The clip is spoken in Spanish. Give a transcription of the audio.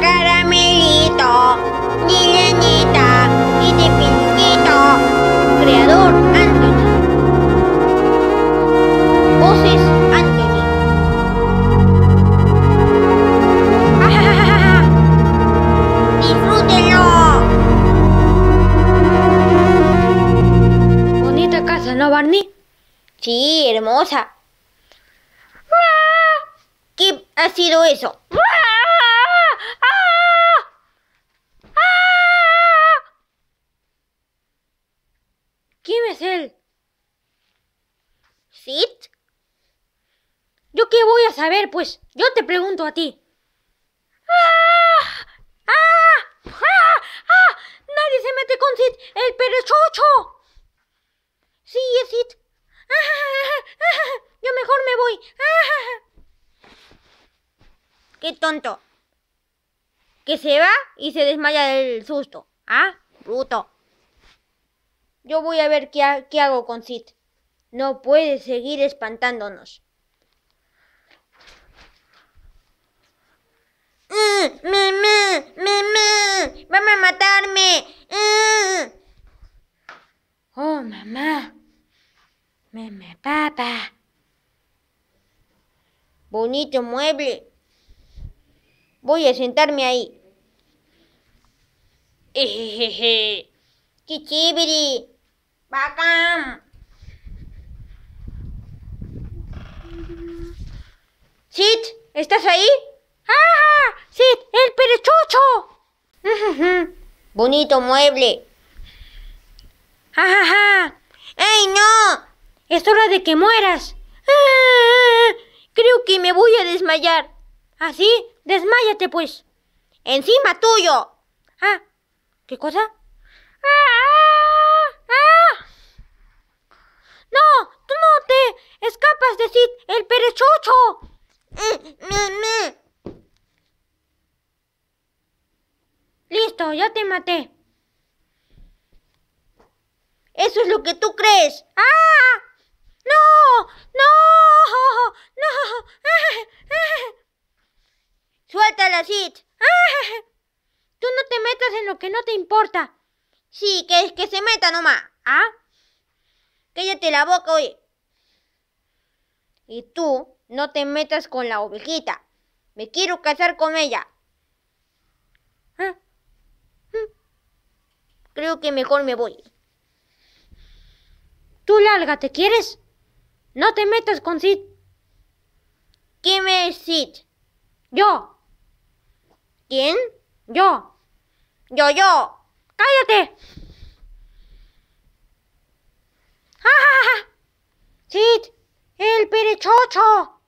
caramelito, Nilenita y de Pinchito. Creador Anthony. Voces Anthony. ¡Disfrútenlo! Bonita casa, ¿no, Barney? Sí, hermosa. ¿Qué ha sido eso? ¿Fit? ¿Yo qué voy a saber, pues? Yo te pregunto a ti. ¡Ah! ¡Ah! ¡Ah! ¡Ah! ¡Nadie se mete con Sid! ¡El perechocho! Sí, es Sid. Yo mejor me voy. ¡Qué tonto! Que se va y se desmaya del susto. ¿Ah? Bruto. Yo voy a ver qué, qué hago con Sid. No puede seguir espantándonos. ¡Mamá! ¡Mamá! ¡Vamos a matarme! Mm. ¡Oh, mamá! ¡Mamá, papá! Bonito mueble. Voy a sentarme ahí. ¡Qué chévere! ¡Bacán! ¡Sit! ¿Estás ahí? ¡Ah! ¡Sid! ¡El perechucho! Bonito mueble. ¡Ajá! ¡Ey, no! Es hora de que mueras. Creo que me voy a desmayar. ¿Así? Desmáyate, pues. Encima tuyo. Ah, ¿qué cosa? ¡Ah! ah. el perechocho. Listo, ya te maté. Eso es lo que tú crees. ¡Ah! ¡No! ¡No! ¡Suéltala, Sid! Tú no te metas en lo que no te importa. Sí, que, que se meta nomás. ¿Ah? Cállate la boca, oye. Y tú no te metas con la ovejita. Me quiero casar con ella. Ah, mm. Creo que mejor me voy. Tú Larga, te ¿quieres? No te metas con Sid. ¿Quién es Sid? Yo. ¿Quién? Yo. Yo, yo. ¡Cállate! ¡Ja, ja, ja! Ciao, ciao.